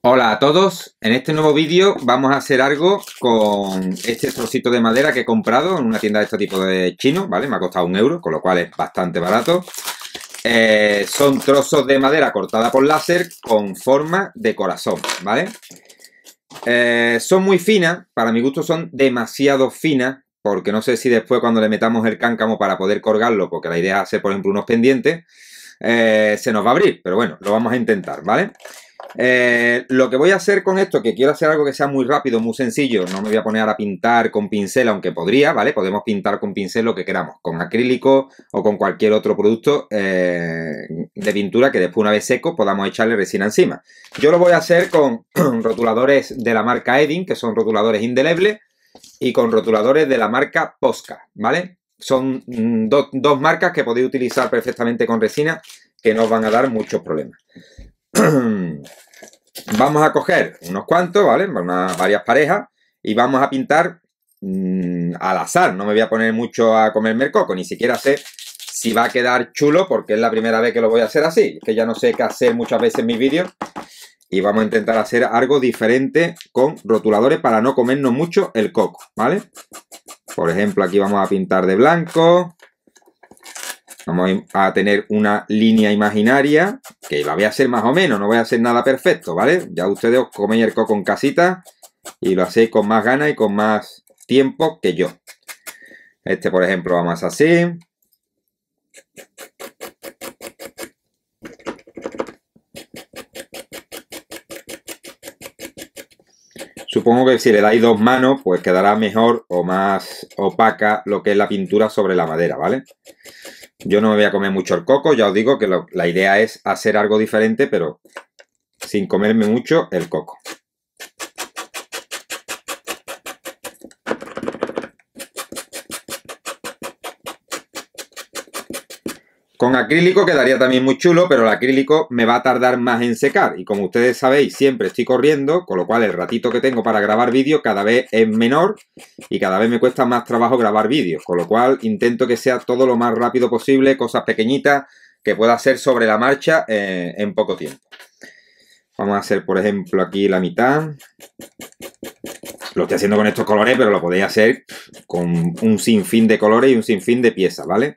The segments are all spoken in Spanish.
Hola a todos, en este nuevo vídeo vamos a hacer algo con este trocito de madera que he comprado en una tienda de este tipo de chino, ¿vale? Me ha costado un euro, con lo cual es bastante barato. Eh, son trozos de madera cortada por láser con forma de corazón, ¿vale? Eh, son muy finas, para mi gusto son demasiado finas, porque no sé si después cuando le metamos el cáncamo para poder colgarlo, porque la idea es hacer, por ejemplo, unos pendientes, eh, se nos va a abrir, pero bueno, lo vamos a intentar, ¿vale? vale eh, lo que voy a hacer con esto, que quiero hacer algo que sea muy rápido, muy sencillo, no me voy a poner a pintar con pincel, aunque podría, ¿vale? Podemos pintar con pincel lo que queramos, con acrílico o con cualquier otro producto eh, de pintura que después una vez seco podamos echarle resina encima. Yo lo voy a hacer con rotuladores de la marca Edin, que son rotuladores indelebles, y con rotuladores de la marca Posca, ¿vale? Son mm, dos marcas que podéis utilizar perfectamente con resina que no os van a dar muchos problemas. vamos a coger unos cuantos, ¿vale? Una, varias parejas y vamos a pintar mm, al azar. No me voy a poner mucho a comerme el coco, ni siquiera sé si va a quedar chulo porque es la primera vez que lo voy a hacer así. que ya no sé qué hacer muchas veces en mis vídeos y vamos a intentar hacer algo diferente con rotuladores para no comernos mucho el coco, ¿vale? Por ejemplo, aquí vamos a pintar de blanco. Vamos a tener una línea imaginaria que la voy a hacer más o menos, no voy a hacer nada perfecto, ¿vale? Ya ustedes os coméis el coco en casita y lo hacéis con más ganas y con más tiempo que yo. Este, por ejemplo, vamos así. Supongo que si le dais dos manos, pues quedará mejor o más opaca lo que es la pintura sobre la madera, ¿vale? Yo no me voy a comer mucho el coco, ya os digo que la idea es hacer algo diferente, pero sin comerme mucho el coco. Con acrílico quedaría también muy chulo, pero el acrílico me va a tardar más en secar. Y como ustedes sabéis, siempre estoy corriendo, con lo cual el ratito que tengo para grabar vídeos cada vez es menor y cada vez me cuesta más trabajo grabar vídeos. Con lo cual intento que sea todo lo más rápido posible, cosas pequeñitas que pueda hacer sobre la marcha eh, en poco tiempo. Vamos a hacer, por ejemplo, aquí la mitad. Lo estoy haciendo con estos colores, pero lo podéis hacer con un sinfín de colores y un sinfín de piezas, ¿vale? vale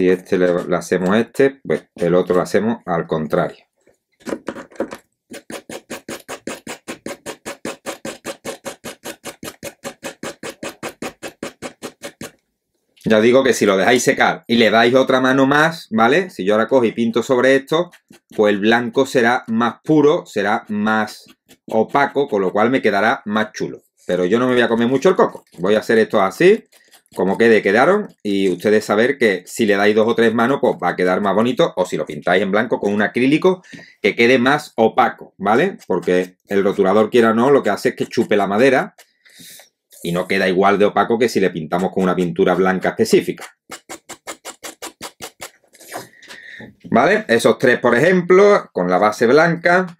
si este le, hacemos este, pues el otro lo hacemos al contrario. Ya digo que si lo dejáis secar y le dais otra mano más, ¿vale? Si yo ahora cojo y pinto sobre esto, pues el blanco será más puro, será más opaco, con lo cual me quedará más chulo. Pero yo no me voy a comer mucho el coco. Voy a hacer esto así como quede, quedaron. Y ustedes saber que si le dais dos o tres manos, pues va a quedar más bonito. O si lo pintáis en blanco con un acrílico, que quede más opaco, ¿vale? Porque el rotulador, quiera o no, lo que hace es que chupe la madera. Y no queda igual de opaco que si le pintamos con una pintura blanca específica. ¿Vale? Esos tres, por ejemplo, con la base blanca.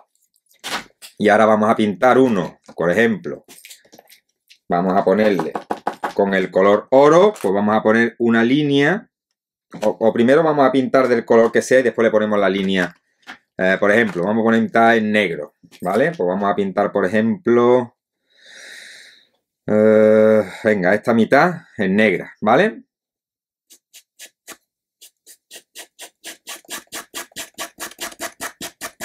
Y ahora vamos a pintar uno, por ejemplo. Vamos a ponerle con el color oro, pues vamos a poner una línea, o, primero vamos a pintar del color que sea y después le ponemos la línea. Eh, por ejemplo, vamos a pintar en negro, ¿vale? Pues vamos a pintar, por ejemplo, eh, venga, esta mitad en negra, ¿vale?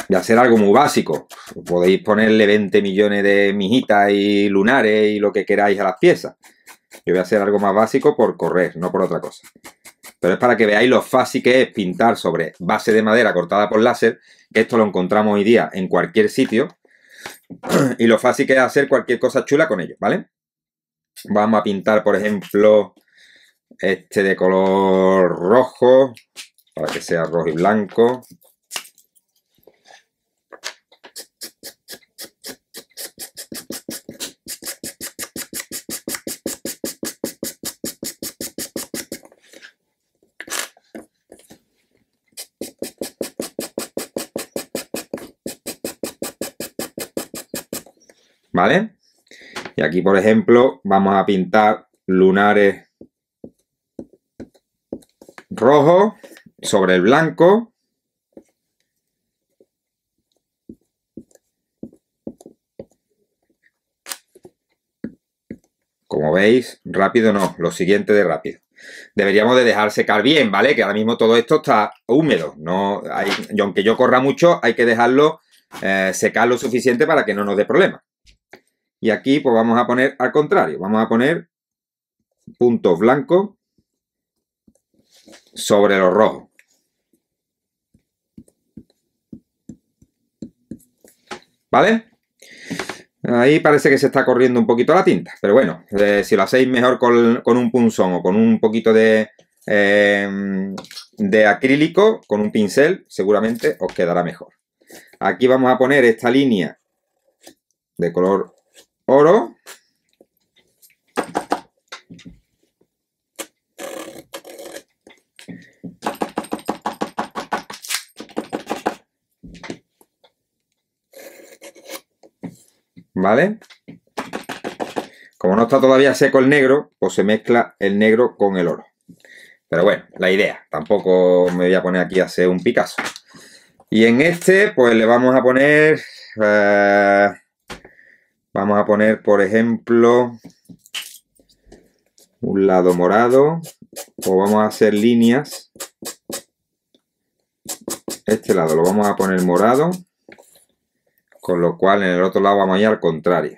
Y hacer algo muy básico. Podéis ponerle 20 millones de mijitas y lunares y lo que queráis a las piezas. Yo voy a hacer algo más básico por correr, no por otra cosa. Pero es para que veáis lo fácil que es pintar sobre base de madera cortada por láser. que Esto lo encontramos hoy día en cualquier sitio. Y lo fácil que es hacer cualquier cosa chula con ello, ¿vale? Vamos a pintar, por ejemplo, este de color rojo, para que sea rojo y blanco. ¿vale? Y aquí, por ejemplo, vamos a pintar lunares rojos sobre el blanco. Como veis, rápido no, lo siguiente de rápido. Deberíamos de dejar secar bien, ¿vale? Que ahora mismo todo esto está húmedo. No y aunque yo corra mucho, hay que dejarlo eh, secar lo suficiente para que no nos dé problemas. Y aquí pues vamos a poner al contrario, vamos a poner puntos blancos sobre los rojos. ¿Vale? Ahí parece que se está corriendo un poquito la tinta, pero bueno, eh, si lo hacéis mejor con, un punzón o con un poquito de, eh, de acrílico, con un pincel, seguramente os quedará mejor. Aquí vamos a poner esta línea de color oro. ¿Vale? Como no está todavía seco el negro, pues se mezcla el negro con el oro. Pero bueno, la idea. Tampoco me voy a poner aquí a hacer un Picasso. Y en este, pues le vamos a poner... Eh, Vamos a poner, por ejemplo, un lado morado o vamos a hacer líneas. Este lado lo vamos a poner morado, con lo cual en el otro lado vamos a ir al contrario.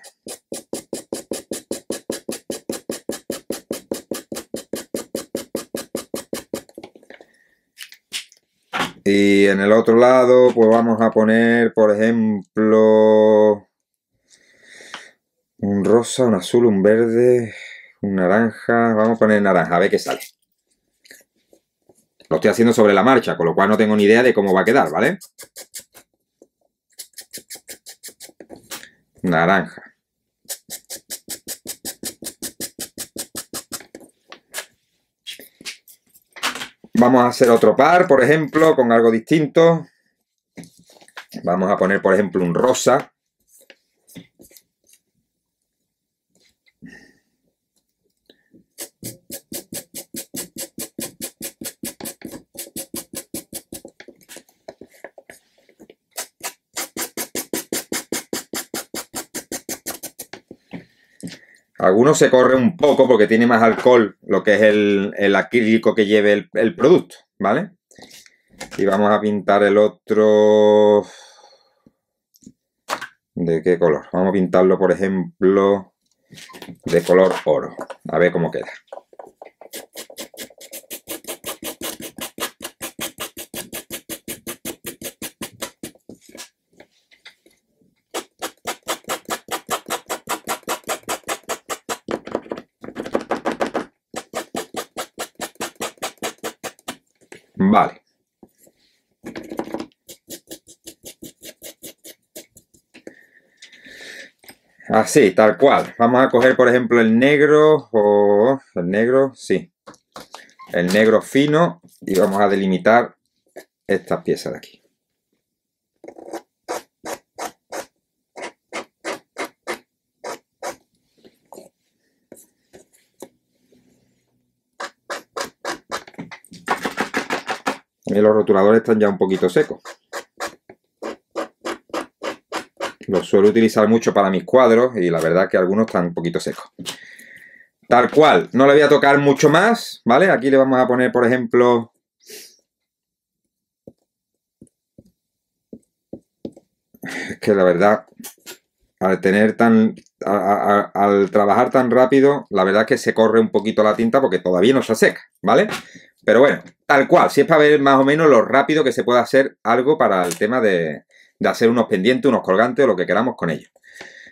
Y en el otro lado, pues vamos a poner, por ejemplo, rosa, un azul, un verde, un naranja. Vamos a poner naranja, a ver qué sale. Lo estoy haciendo sobre la marcha, con lo cual no tengo ni idea de cómo va a quedar, ¿vale? Naranja. Vamos a hacer otro par, por ejemplo, con algo distinto. Vamos a poner, por ejemplo, un rosa. algunos se corre un poco porque tiene más alcohol, lo que es el, acrílico que lleve el, el, producto, ¿vale? Y vamos a pintar el otro... ¿De qué color? Vamos a pintarlo, por ejemplo, de color oro. A ver cómo queda. Sí, tal cual. Vamos a coger, por ejemplo, el negro o el negro, sí. El negro fino y vamos a delimitar esta pieza de aquí. Y los rotuladores están ya un poquito secos. Lo suelo utilizar mucho para mis cuadros y la verdad que algunos están un poquito secos. Tal cual, no le voy a tocar mucho más, ¿vale? Aquí le vamos a poner, por ejemplo... Es que la verdad, al tener tan... al trabajar tan rápido, la verdad que se corre un poquito la tinta porque todavía no se seca, ¿vale? Pero bueno, tal cual, si es para ver más o menos lo rápido que se puede hacer algo para el tema de, de hacer unos pendientes, unos colgantes o lo que queramos con ellos.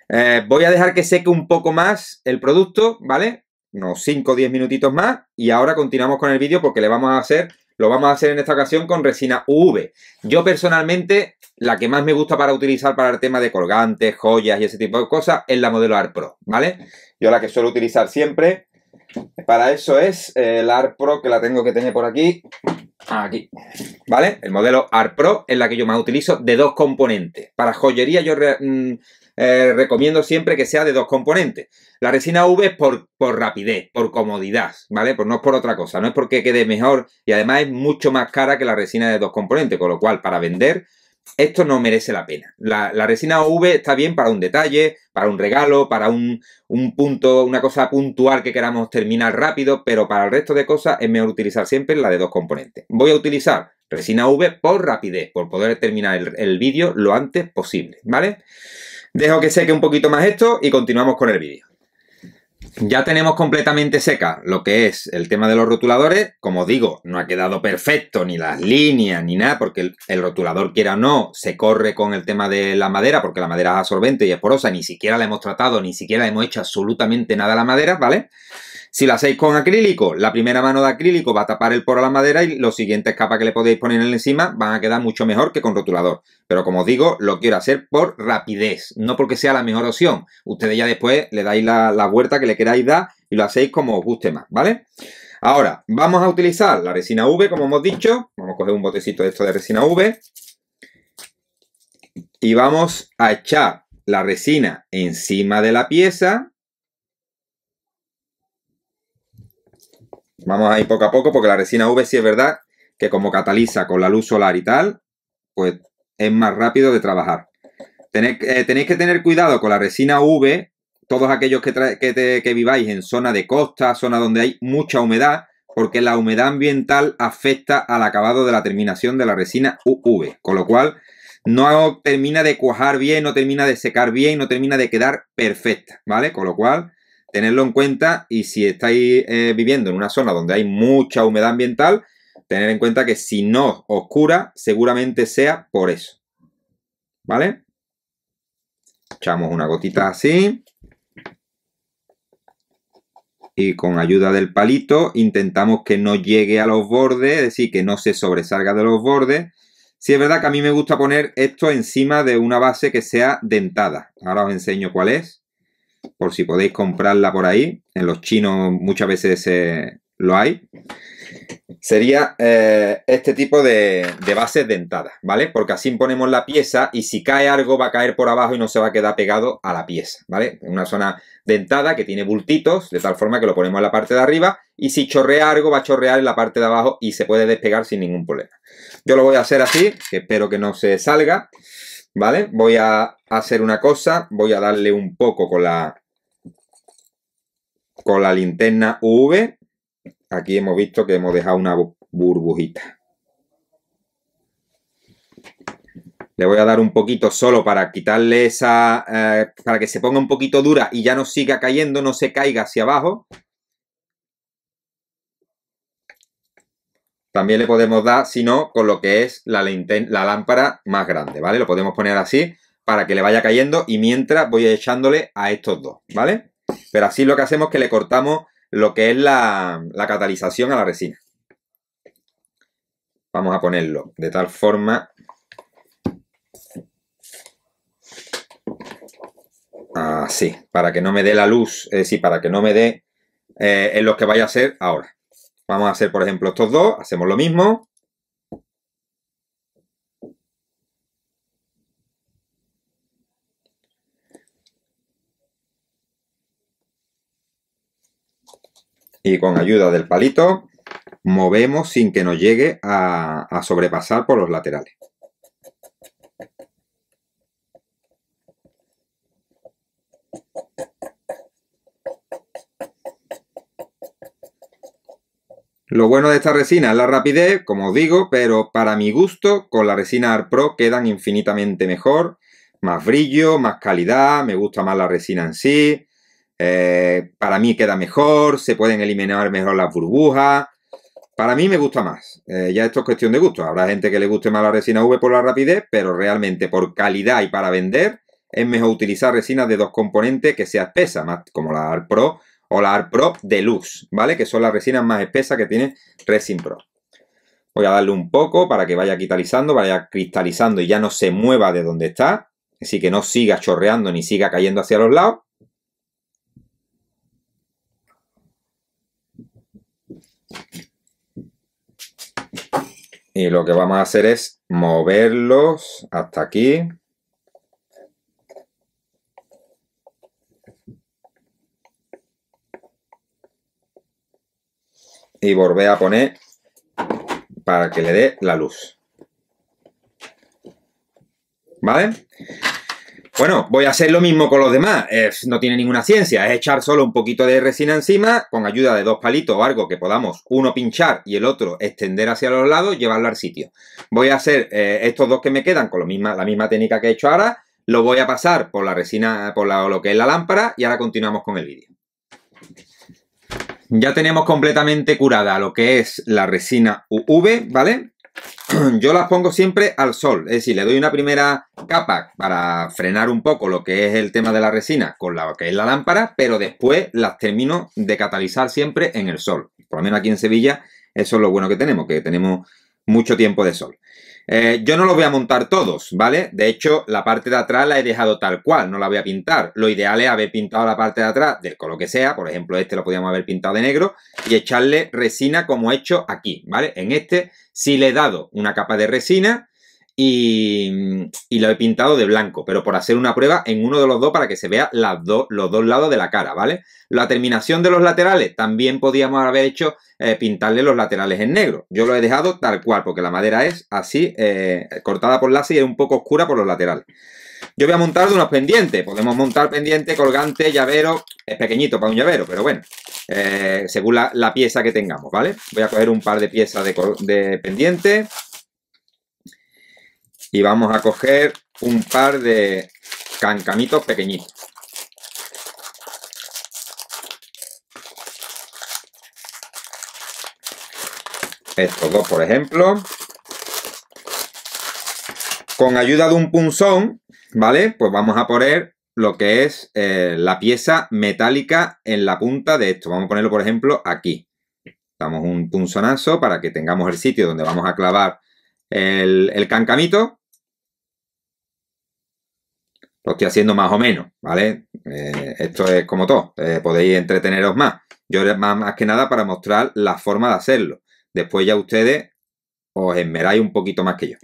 Eh, voy a dejar que seque un poco más el producto, ¿vale? Unos 5 o 10 minutitos más y ahora continuamos con el vídeo porque le vamos a hacer, lo vamos a hacer en esta ocasión con resina UV. Yo personalmente, la que más me gusta para utilizar para el tema de colgantes, joyas y ese tipo de cosas es la modelo Art Pro, ¿vale? Yo la que suelo utilizar siempre para eso es el eh, la Pro que la tengo que tener por aquí Aquí. ¿Vale? El modelo ART Pro es la que yo más utilizo de dos componentes. Para joyería yo mm, eh, recomiendo siempre que sea de dos componentes. La resina V es por, por rapidez, por comodidad, ¿vale? Pues no es por otra cosa, no es porque quede mejor y además es mucho más cara que la resina de dos componentes, con lo cual para vender esto no merece la pena. La, resina V está bien para un detalle, para un regalo, para un, punto, una cosa puntual que queramos terminar rápido, pero para el resto de cosas es mejor utilizar siempre la de dos componentes. Voy a utilizar resina V por rapidez, por poder terminar el, el vídeo lo antes posible, ¿vale? Dejo que seque un poquito más esto y continuamos con el vídeo. Ya tenemos completamente seca lo que es el tema de los rotuladores. Como digo, no ha quedado perfecto ni las líneas ni nada, porque el, rotulador, quiera o no, se corre con el tema de la madera, porque la madera es absorbente y es porosa. Ni siquiera la hemos tratado, ni siquiera hemos hecho absolutamente nada a la madera, ¿vale? vale si la hacéis con acrílico, la primera mano de acrílico va a tapar el poro a la madera y los siguientes capas que le podéis poner encima van a quedar mucho mejor que con rotulador. Pero como os digo, lo quiero hacer por rapidez, no porque sea la mejor opción. Ustedes ya después le dais la, la vuelta que le queráis dar y lo hacéis como os guste más, ¿vale? Ahora, vamos a utilizar la resina V, como hemos dicho. Vamos a coger un botecito de esto de resina V. Y vamos a echar la resina encima de la pieza Vamos a ir poco a poco porque la resina V sí es verdad que como cataliza con la luz solar y tal, pues es más rápido de trabajar. Tenéis, que eh, tener cuidado con la resina V, todos aquellos que, que viváis en zona de costa, zona donde hay mucha humedad, porque la humedad ambiental afecta al acabado de la terminación de la resina UV, con lo cual no termina de cuajar bien, no termina de secar bien, no termina de quedar perfecta, ¿vale? Con lo cual tenerlo en cuenta y si estáis eh, viviendo en una zona donde hay mucha humedad ambiental, tener en cuenta que si no oscura, seguramente sea por eso. ¿Vale? Echamos una gotita así. Y con ayuda del palito intentamos que no llegue a los bordes, es decir, que no se sobresalga de los bordes. Si sí, es verdad que a mí me gusta poner esto encima de una base que sea dentada. Ahora os enseño cuál es por si podéis comprarla por ahí. En los chinos muchas veces eh, lo hay. Sería eh, este tipo de, de bases dentadas, ¿vale? Porque así ponemos la pieza y si cae algo va a caer por abajo y no se va a quedar pegado a la pieza, ¿vale? Una zona dentada que tiene bultitos, de tal forma que lo ponemos en la parte de arriba y si chorrea algo va a chorrear en la parte de abajo y se puede despegar sin ningún problema. Yo lo voy a hacer así, que espero que no se salga. ¿Vale? Voy a hacer una cosa, voy a darle un poco con la, con la linterna V. Aquí hemos visto que hemos dejado una burbujita. Le voy a dar un poquito solo para quitarle esa... Eh, para que se ponga un poquito dura y ya no siga cayendo, no se caiga hacia abajo. También le podemos dar, si no, con lo que es la, lámpara más grande, ¿vale? Lo podemos poner así para que le vaya cayendo y mientras voy echándole a estos dos, ¿vale? Pero así lo que hacemos es que le cortamos lo que es la, catalización a la resina. Vamos a ponerlo de tal forma Así, para que no me dé la luz, es decir, para que no me dé en eh, lo que vaya a ser ahora. Vamos a hacer, por ejemplo, estos dos, hacemos lo mismo. Y con ayuda del palito movemos sin que nos llegue a, a sobrepasar por los laterales. Lo bueno de esta resina es la rapidez, como os digo, pero para mi gusto, con la resina Art Pro quedan infinitamente mejor, más brillo, más calidad, me gusta más la resina en sí, eh, para mí queda mejor, se pueden eliminar mejor las burbujas, para mí me gusta más. Eh, ya esto es cuestión de gusto. Habrá gente que le guste más la resina V por la rapidez, pero realmente por calidad y para vender es mejor utilizar resinas de dos componentes que sea espesa, más como la ARPRO o la de Luz, ¿vale? Que son las resinas más espesas que tiene Resin Pro. Voy a darle un poco para que vaya cristalizando, vaya cristalizando y ya no se mueva de donde está. Así que no siga chorreando ni siga cayendo hacia los lados. Y lo que vamos a hacer es moverlos hasta aquí. y volver a poner para que le dé la luz. ¿Vale? Bueno, voy a hacer lo mismo con los demás. no tiene ninguna ciencia. Es echar solo un poquito de resina encima, con ayuda de dos palitos o algo que podamos uno pinchar y el otro extender hacia los lados, llevarlo al sitio. Voy a hacer eh, estos dos que me quedan con misma, la misma técnica que he hecho ahora. Lo voy a pasar por la resina, por lo que es la lámpara y ahora continuamos con el vídeo. Ya tenemos completamente curada lo que es la resina UV, ¿vale? Yo las pongo siempre al sol, es decir, le doy una primera capa para frenar un poco lo que es el tema de la resina con la que es la lámpara, pero después las termino de catalizar siempre en el sol. Por lo menos aquí en Sevilla, eso es lo bueno que tenemos, que tenemos mucho tiempo de sol. Eh, yo no los voy a montar todos, ¿vale? De hecho, la parte de atrás la he dejado tal cual, no la voy a pintar. Lo ideal es haber pintado la parte de atrás del color que sea, por ejemplo, este lo podríamos haber pintado de negro, y echarle resina como he hecho aquí, ¿vale? En este sí le he dado una capa de resina, Mm, y, lo he pintado de blanco, pero por hacer una prueba en uno de los dos para que se vea las los dos lados de la cara, ¿vale? La terminación de los laterales, también podíamos haber hecho eh, pintarle los laterales en negro. Yo lo he dejado tal cual, porque la madera es así, eh, cortada por láser y es un poco oscura por los laterales. Yo voy a montar unos pendientes, podemos montar pendiente, colgante, llavero, es pequeñito para un llavero, pero bueno, eh, según la, pieza que tengamos, ¿vale? Voy a coger un par de piezas de, de pendiente, y vamos a coger un par de cancanitos pequeñitos. Estos dos, por ejemplo. Con ayuda de un punzón, ¿vale? Pues vamos a poner lo que es eh, la pieza metálica en la punta de esto. Vamos a ponerlo, por ejemplo, aquí. Damos un punzonazo para que tengamos el sitio donde vamos a clavar el, el cancamito lo estoy haciendo más o menos, ¿vale? Eh, esto es como todo, eh, podéis entreteneros más. Yo más, más que nada para mostrar la forma de hacerlo. Después ya ustedes os esmeráis un poquito más que yo.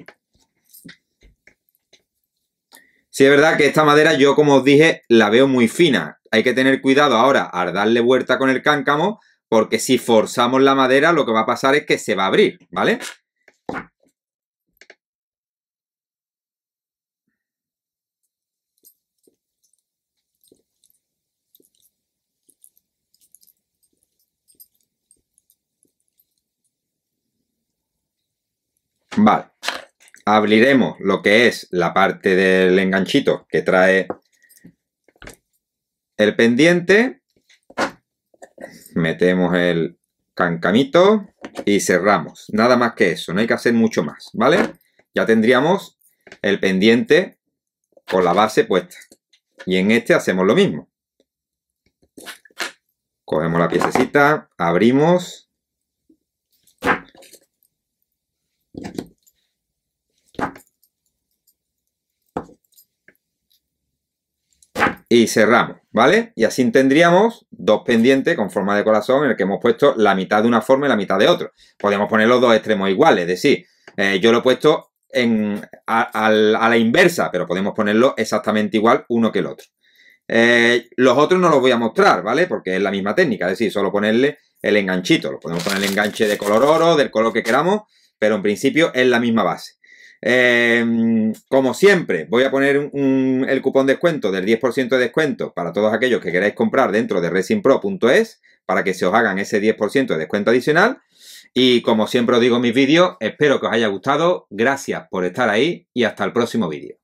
Sí, es verdad que esta madera, yo como os dije, la veo muy fina. Hay que tener cuidado ahora al darle vuelta con el cáncamo, porque si forzamos la madera, lo que va a pasar es que se va a abrir, ¿vale? Vale. Abriremos lo que es la parte del enganchito que trae el pendiente. Metemos el cancamito y cerramos. Nada más que eso, no hay que hacer mucho más, ¿vale? Ya tendríamos el pendiente con la base puesta. Y en este hacemos lo mismo. Cogemos la piececita, abrimos Y cerramos, ¿vale? Y así tendríamos dos pendientes con forma de corazón en el que hemos puesto la mitad de una forma y la mitad de otro. Podemos poner los dos extremos iguales, es decir, eh, yo lo he puesto a, la inversa, pero podemos ponerlo exactamente igual uno que el otro. Eh, los otros no los voy a mostrar, ¿vale? Porque es la misma técnica, es decir, solo ponerle el enganchito. Lo podemos poner el enganche de color oro, del color que queramos, pero en principio es la misma base. Em, como siempre, voy a poner el cupón descuento del 10% de descuento para todos aquellos que queráis comprar dentro de resinpro.es para que se os hagan ese 10% de descuento adicional. Y como siempre os digo en mis vídeos, espero que os haya gustado. Gracias por estar ahí y hasta el próximo vídeo.